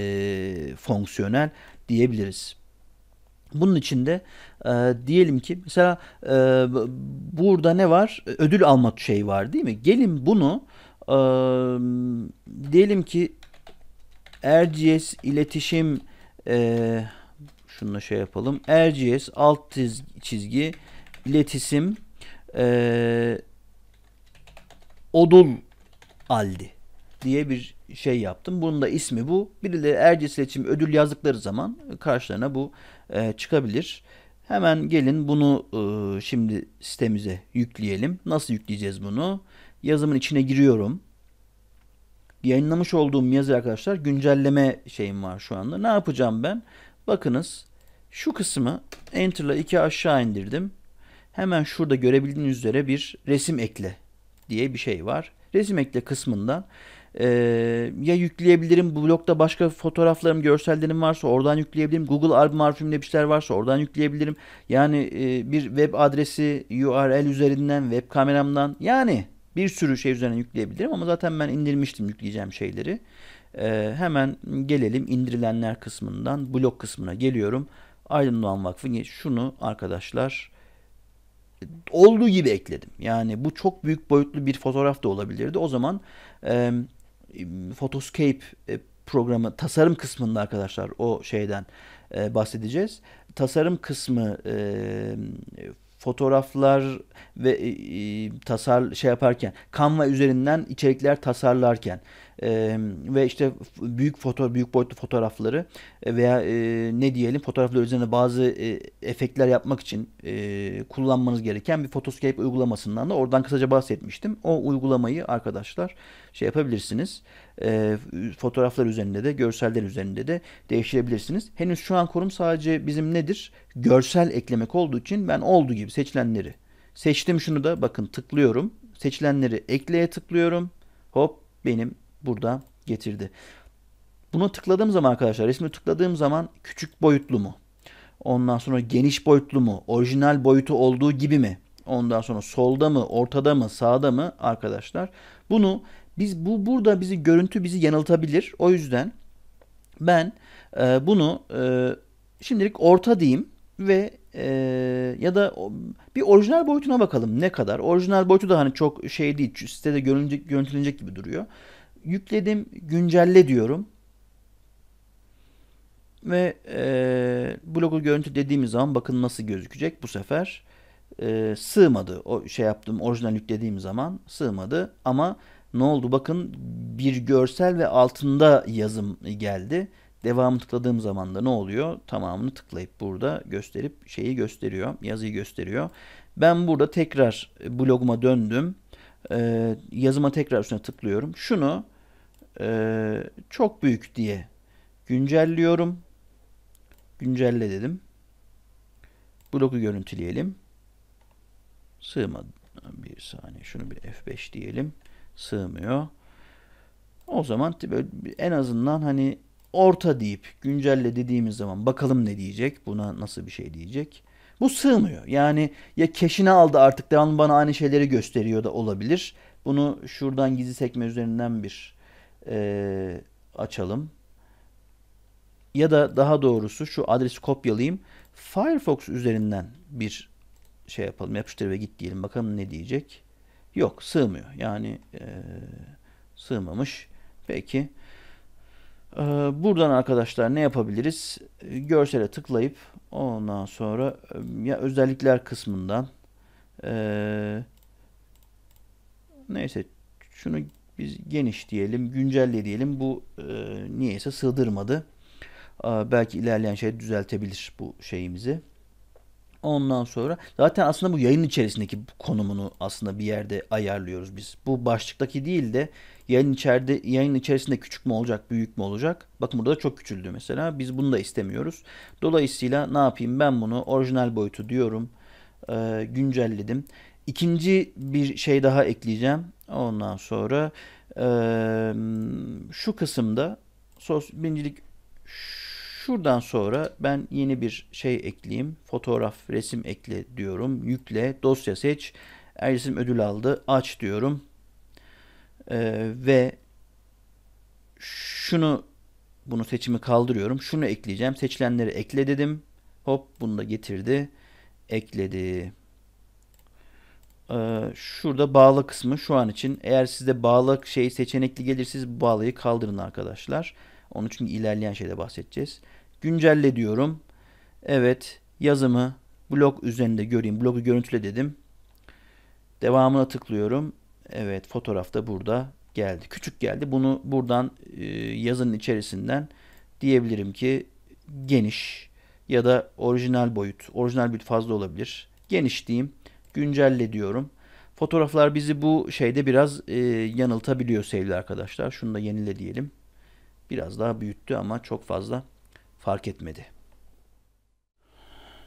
fonksiyonel diyebiliriz. Bunun içinde e, diyelim ki mesela e, burada ne var? Ödül alma şey var değil mi? Gelin bunu e, diyelim ki RGS iletişim e, şununla şey yapalım. RGS alt çizgi iletişim e, odul aldi diye bir şey yaptım. Bunun da ismi bu. Birileri RGS iletişim ödül yazdıkları zaman karşılarına bu e, çıkabilir. Hemen gelin bunu e, şimdi sitemize yükleyelim. Nasıl yükleyeceğiz bunu? Yazımın içine giriyorum. Yayınlamış olduğum yazı arkadaşlar güncelleme şeyim var şu anda. Ne yapacağım ben? Bakınız şu kısmı Enter'la iki aşağı indirdim. Hemen şurada görebildiğiniz üzere bir resim ekle diye bir şey var. Resim ekle kısmından. Ee, ya yükleyebilirim blokta başka fotoğraflarım, görsellerim varsa oradan yükleyebilirim. Google albüm arşivimde bir şeyler varsa oradan yükleyebilirim. Yani e, bir web adresi URL üzerinden, web kameramdan yani bir sürü şey üzerinden yükleyebilirim ama zaten ben indirmiştim yükleyeceğim şeyleri. Ee, hemen gelelim indirilenler kısmından blok kısmına geliyorum. Aydın Doğan Vakfı şunu arkadaşlar olduğu gibi ekledim. Yani bu çok büyük boyutlu bir fotoğraf da olabilirdi. O zaman e, Photoscape e, programı tasarım kısmında arkadaşlar o şeyden e, bahsedeceğiz. Tasarım kısmı e, fotoğraflar ve e, e tasar şey yaparken Canva üzerinden içerikler tasarlarken e, ve işte büyük foto büyük boyutlu fotoğrafları e, veya e, ne diyelim fotoğraflar üzerine bazı e, efektler yapmak için e, kullanmanız gereken bir Photoscape uygulamasından da oradan kısaca bahsetmiştim. O uygulamayı arkadaşlar şey yapabilirsiniz. E, fotoğraflar üzerinde de görseller üzerinde de değiştirebilirsiniz. Henüz şu an kurum sadece bizim nedir? Görsel eklemek olduğu için ben olduğu gibi seçilenleri seçtim şunu da bakın tıklıyorum. Seçilenleri ekleye tıklıyorum. Hop benim burada getirdi. Bunu tıkladığım zaman arkadaşlar resmi tıkladığım zaman küçük boyutlu mu? Ondan sonra geniş boyutlu mu? Orijinal boyutu olduğu gibi mi? Ondan sonra solda mı, ortada mı, sağda mı arkadaşlar? Bunu biz bu burada bizi görüntü bizi yanıltabilir. O yüzden ben e, bunu e, şimdilik orta diyeyim ve e, ya da bir orijinal boyutuna bakalım ne kadar. Orijinal boyutu da hani çok şey değil. Sitede görünecek, görüntülenecek gibi duruyor yükledim güncelle diyorum ve e, blogu görüntü dediğimiz zaman bakın nasıl gözükecek bu sefer e, sığmadı o şey yaptım orijinal yüklediğim zaman sığmadı ama ne oldu bakın bir görsel ve altında yazım geldi devamı tıkladığım zaman da ne oluyor tamamını tıklayıp burada gösterip şeyi gösteriyor yazıyı gösteriyor ben burada tekrar bloguma döndüm e, yazıma tekrar üstüne tıklıyorum şunu e, çok büyük diye güncelliyorum. Güncelle dedim. Bloku görüntüleyelim. Sığmadı. Bir saniye şunu bir F5 diyelim. Sığmıyor. O zaman en azından hani orta deyip güncelle dediğimiz zaman bakalım ne diyecek. Buna nasıl bir şey diyecek. Bu sığmıyor. Yani ya keşine aldı artık devamlı bana aynı şeyleri gösteriyor da olabilir. Bunu şuradan gizli sekme üzerinden bir e, açalım. Ya da daha doğrusu şu adresi kopyalayayım. Firefox üzerinden bir şey yapalım. Yapıştır ve git diyelim. Bakalım ne diyecek. Yok sığmıyor. Yani e, sığmamış. Peki. E, buradan arkadaşlar ne yapabiliriz? Görsele tıklayıp ondan sonra e, ya özellikler kısmından e, neyse şunu biz geniş diyelim, güncelle diyelim. Bu e, niyeyse sığdırmadı. E, belki ilerleyen şey düzeltebilir bu şeyimizi. Ondan sonra zaten aslında bu yayın içerisindeki konumunu aslında bir yerde ayarlıyoruz biz. Bu başlıktaki değil de yayın içeride yayın içerisinde küçük mü olacak, büyük mü olacak? Bakın burada çok küçüldü mesela. Biz bunu da istemiyoruz. Dolayısıyla ne yapayım ben bunu orijinal boyutu diyorum. E, güncelledim. İkinci bir şey daha ekleyeceğim. Ondan sonra e, şu kısımda sos birincilik şuradan sonra ben yeni bir şey ekleyeyim. Fotoğraf, resim ekle diyorum. Yükle, dosya seç. Ercisim ödül aldı. Aç diyorum. E, ve şunu bunu seçimi kaldırıyorum. Şunu ekleyeceğim. Seçilenleri ekle dedim. Hop bunu da getirdi. Ekledi. Ee, şurada bağla kısmı şu an için. Eğer sizde bağla şey seçenekli gelirsiz bu bağlayı kaldırın arkadaşlar. Onu çünkü ilerleyen şeyde bahsedeceğiz. Güncelle diyorum. Evet yazımı blok üzerinde göreyim. Blogu görüntüle dedim. Devamına tıklıyorum. Evet fotoğraf da burada geldi. Küçük geldi. Bunu buradan e, yazının içerisinden diyebilirim ki geniş ya da orijinal boyut. Orijinal boyut fazla olabilir. Geniş diyeyim güncelle diyorum. Fotoğraflar bizi bu şeyde biraz e, yanıltabiliyor sevgili arkadaşlar. Şunu da yenile diyelim. Biraz daha büyüttü ama çok fazla fark etmedi.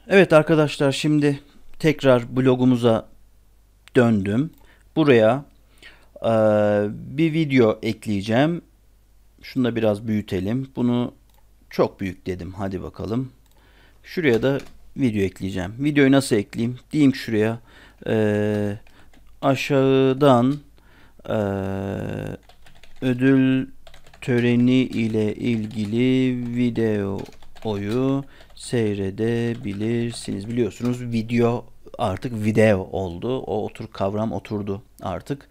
Evet arkadaşlar şimdi tekrar blogumuza döndüm. Buraya e, bir video ekleyeceğim. Şunu da biraz büyütelim. Bunu çok büyük dedim. Hadi bakalım. Şuraya da video ekleyeceğim. Videoyu nasıl ekleyeyim? Diyeyim şuraya. şuraya e, aşağıdan e, ödül töreni ile ilgili videoyu seyredebilirsiniz. Biliyorsunuz video artık video oldu. O otur kavram oturdu artık.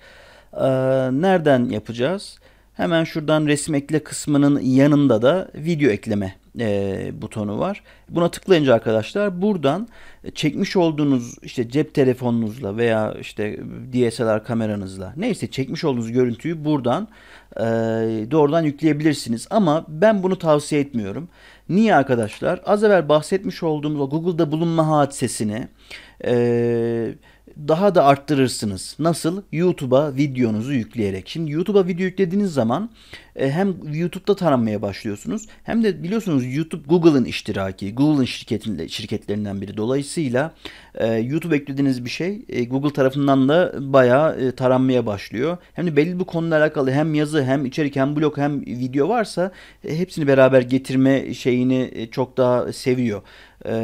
Ee, nereden yapacağız? Hemen şuradan resim ekle kısmının yanında da video ekleme e, butonu var. Buna tıklayınca arkadaşlar buradan çekmiş olduğunuz işte cep telefonunuzla veya işte DSLR kameranızla neyse çekmiş olduğunuz görüntüyü buradan e, doğrudan yükleyebilirsiniz. Ama ben bunu tavsiye etmiyorum. Niye arkadaşlar? Az evvel bahsetmiş olduğumuz o Google'da bulunma hadisesini eee daha da arttırırsınız. Nasıl? YouTube'a videonuzu yükleyerek. Şimdi YouTube'a video yüklediğiniz zaman e, hem YouTube'da tanınmaya başlıyorsunuz hem de biliyorsunuz YouTube Google'ın iştiraki, Google'ın şirketinde şirketlerinden biri. Dolayısıyla e, YouTube eklediğiniz bir şey e, Google tarafından da bayağı taranmaya başlıyor. Hem de belli bir konuyla alakalı hem yazı hem içerik hem blog hem video varsa hepsini beraber getirme şeyini çok daha seviyor.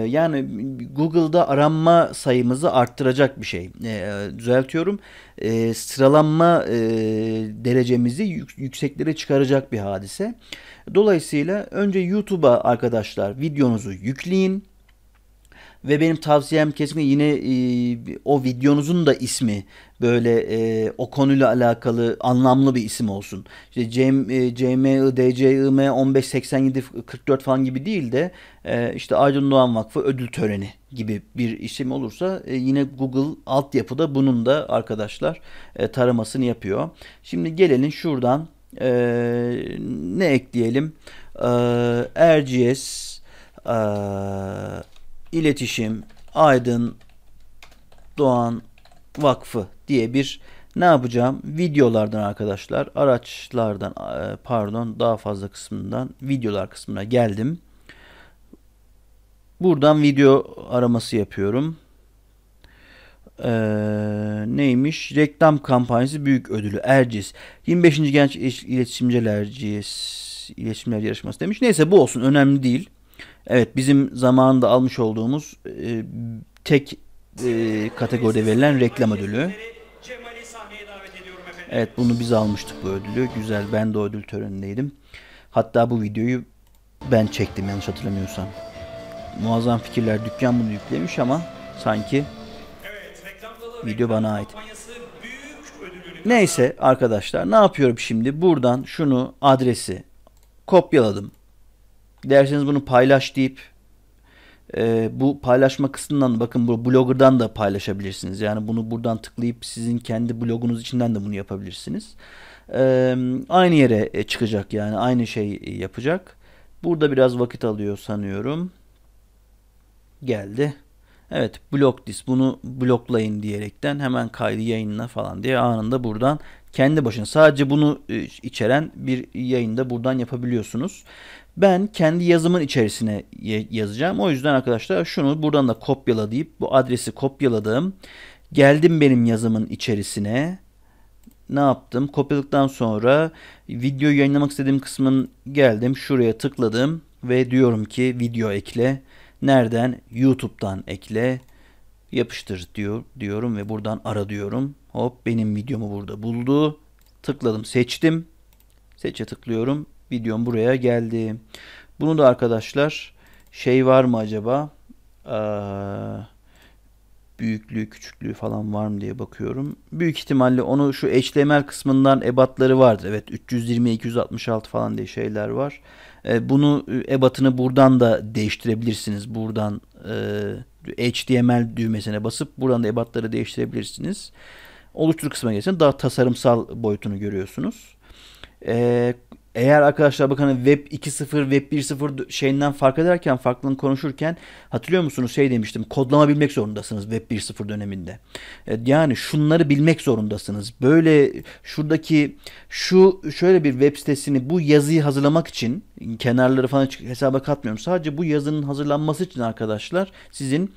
Yani Google'da aranma sayımızı arttıracak bir şey. Düzeltiyorum. Sıralanma derecemizi yükseklere çıkar çıkaracak bir hadise. Dolayısıyla önce YouTube'a arkadaşlar videonuzu yükleyin. Ve benim tavsiyem kesinlikle yine e, o videonuzun da ismi böyle e, o konuyla alakalı anlamlı bir isim olsun. İşte CM, e, CMI, DCIM 1587 44 falan gibi değil de e, işte Aydın Doğan Vakfı ödül töreni gibi bir isim olursa e, yine Google altyapıda bunun da arkadaşlar e, taramasını yapıyor. Şimdi gelelim şuradan e, ne ekleyelim? E, ee, RGS, e, ee, iletişim, Aydın Doğan Vakfı diye bir ne yapacağım? Videolardan arkadaşlar, araçlardan e, pardon daha fazla kısmından videolar kısmına geldim. Buradan video araması yapıyorum. Ee, neymiş? Reklam kampanyası büyük ödülü Erciyes. 25. Genç İletişimciler Erciyes İletişimler Yarışması demiş. Neyse bu olsun önemli değil. Evet bizim zamanında almış olduğumuz e, tek e, kategoride verilen reklam ödülü. Evet bunu biz almıştık bu ödülü. Güzel ben de ödül törenindeydim. Hatta bu videoyu ben çektim yanlış hatırlamıyorsam. Muazzam Fikirler Dükkan bunu yüklemiş ama sanki Video bana ait. Neyse arkadaşlar ne yapıyorum şimdi? Buradan şunu adresi kopyaladım. Dilerseniz bunu paylaş deyip e, bu paylaşma kısmından bakın bu blogger'dan da paylaşabilirsiniz. Yani bunu buradan tıklayıp sizin kendi blogunuz içinden de bunu yapabilirsiniz. E, aynı yere e, çıkacak yani aynı şey yapacak. Burada biraz vakit alıyor sanıyorum. Geldi. Evet blok disk bunu bloklayın diyerekten hemen kaydı yayınla falan diye anında buradan kendi başına sadece bunu e, içeren bir yayında buradan yapabiliyorsunuz. Ben kendi yazımın içerisine yazacağım. O yüzden arkadaşlar şunu buradan da kopyala deyip bu adresi kopyaladım. Geldim benim yazımın içerisine. Ne yaptım? Kopyaladıktan sonra video yayınlamak istediğim kısmın geldim. Şuraya tıkladım ve diyorum ki video ekle Nereden? YouTube'dan ekle, yapıştır diyor diyorum ve buradan ara diyorum. Hop benim videomu burada buldu. Tıkladım, seçtim. Seçe tıklıyorum. Videom buraya geldi. Bunu da arkadaşlar şey var mı acaba? Ee, büyüklüğü, küçüklüğü falan var mı diye bakıyorum. Büyük ihtimalle onu şu HTML kısmından ebatları vardır. Evet 320 266 falan diye şeyler var. E, bunu e, ebatını buradan da değiştirebilirsiniz. Buradan e, HTML düğmesine basıp buradan da ebatları değiştirebilirsiniz. Oluştur kısmına geçsin daha tasarımsal boyutunu görüyorsunuz. E, eğer arkadaşlar bakın hani web 2.0 web 1.0 şeyinden fark ederken farklılığını konuşurken hatırlıyor musunuz şey demiştim kodlama bilmek zorundasınız web 1.0 döneminde. E, yani şunları bilmek zorundasınız. Böyle şuradaki şu şöyle bir web sitesini bu yazıyı hazırlamak için kenarları falan hesaba katmıyorum. Sadece bu yazının hazırlanması için arkadaşlar sizin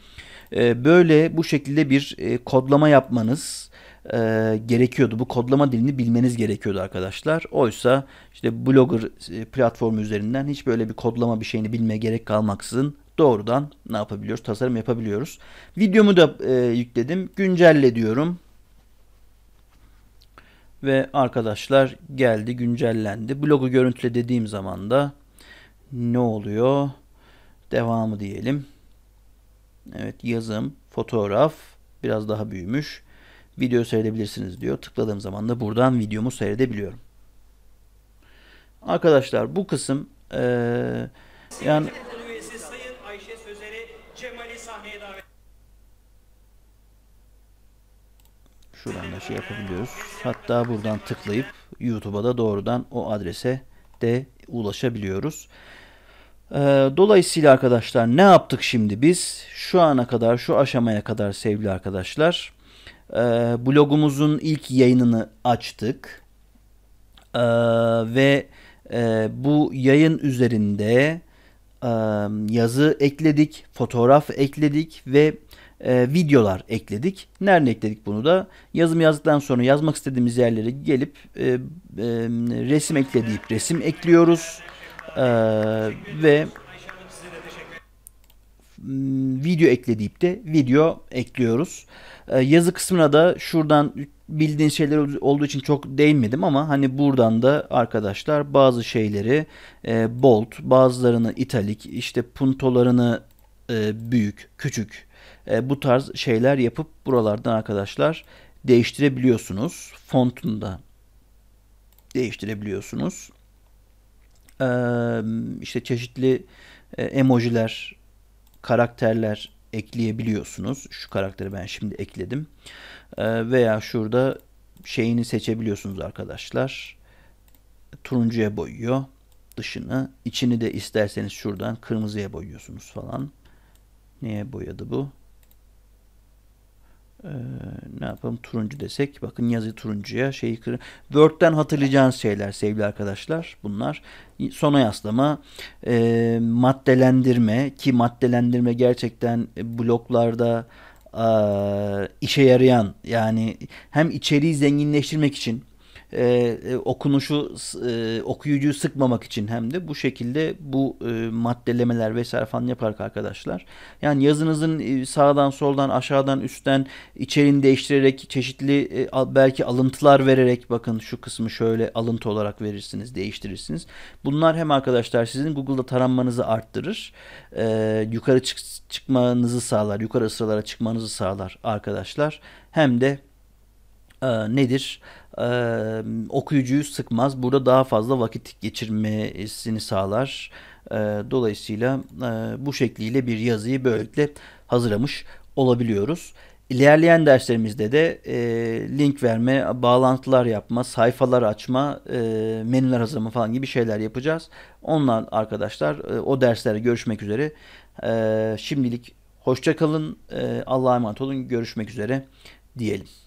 e, böyle bu şekilde bir e, kodlama yapmanız e, gerekiyordu. Bu kodlama dilini bilmeniz gerekiyordu arkadaşlar. Oysa işte Blogger e, platformu üzerinden hiç böyle bir kodlama bir şeyini bilmeye gerek kalmaksızın doğrudan ne yapabiliyoruz? Tasarım yapabiliyoruz. Videomu da e, yükledim. Güncelle diyorum. Ve arkadaşlar geldi güncellendi. Blogu görüntüle dediğim zaman da ne oluyor? Devamı diyelim. Evet yazım, fotoğraf biraz daha büyümüş video seyredebilirsiniz diyor. Tıkladığım zaman da buradan videomu seyredebiliyorum. Arkadaşlar bu kısım ee, yani Şuradan da şey yapabiliyoruz. Hatta buradan tıklayıp YouTube'a da doğrudan o adrese de ulaşabiliyoruz. Ee, dolayısıyla arkadaşlar ne yaptık şimdi biz? Şu ana kadar, şu aşamaya kadar sevgili arkadaşlar e, blogumuzun ilk yayınını açtık. E, ve e, bu yayın üzerinde e, yazı ekledik, fotoğraf ekledik ve e, videolar ekledik. Nerede ekledik bunu da? Yazım yazdıktan sonra yazmak istediğimiz yerlere gelip e, e, resim ekle resim ekliyoruz. E, ve video ekle de video ekliyoruz. Ee, yazı kısmına da şuradan bildiğin şeyler olduğu için çok değinmedim ama hani buradan da arkadaşlar bazı şeyleri e, bold, bazılarını italik, işte puntolarını e, büyük, küçük e, bu tarz şeyler yapıp buralardan arkadaşlar değiştirebiliyorsunuz. Fontunu da değiştirebiliyorsunuz. E, işte çeşitli e, emojiler, karakterler ekleyebiliyorsunuz. Şu karakteri ben şimdi ekledim. Ee, veya şurada şeyini seçebiliyorsunuz arkadaşlar. Turuncuya boyuyor dışını. içini de isterseniz şuradan kırmızıya boyuyorsunuz falan. Neye boyadı bu? Ee, ne yapalım turuncu desek bakın yazı turuncuya şeyi kır. Word'den hatırlayacağınız şeyler sevgili arkadaşlar bunlar. Sona yaslama, e, maddelendirme ki maddelendirme gerçekten e, bloklarda e, işe yarayan yani hem içeriği zenginleştirmek için e, e, okunuşu e, okuyucuyu sıkmamak için hem de bu şekilde bu e, maddelemeler vesaire falan yaparak arkadaşlar. Yani yazınızın e, sağdan soldan aşağıdan üstten içeriğini değiştirerek çeşitli e, belki alıntılar vererek bakın şu kısmı şöyle alıntı olarak verirsiniz değiştirirsiniz. Bunlar hem arkadaşlar sizin Google'da taranmanızı arttırır. E, yukarı çık çıkmanızı sağlar. Yukarı sıralara çıkmanızı sağlar arkadaşlar. Hem de e, nedir? e, okuyucuyu sıkmaz. Burada daha fazla vakit geçirmesini sağlar. E, dolayısıyla e, bu şekliyle bir yazıyı böylelikle hazırlamış olabiliyoruz. İlerleyen derslerimizde de e, link verme, bağlantılar yapma, sayfalar açma, e, menüler hazırlama falan gibi şeyler yapacağız. Onlar arkadaşlar e, o derslere görüşmek üzere. E, şimdilik hoşçakalın, E, Allah'a emanet olun. Görüşmek üzere diyelim.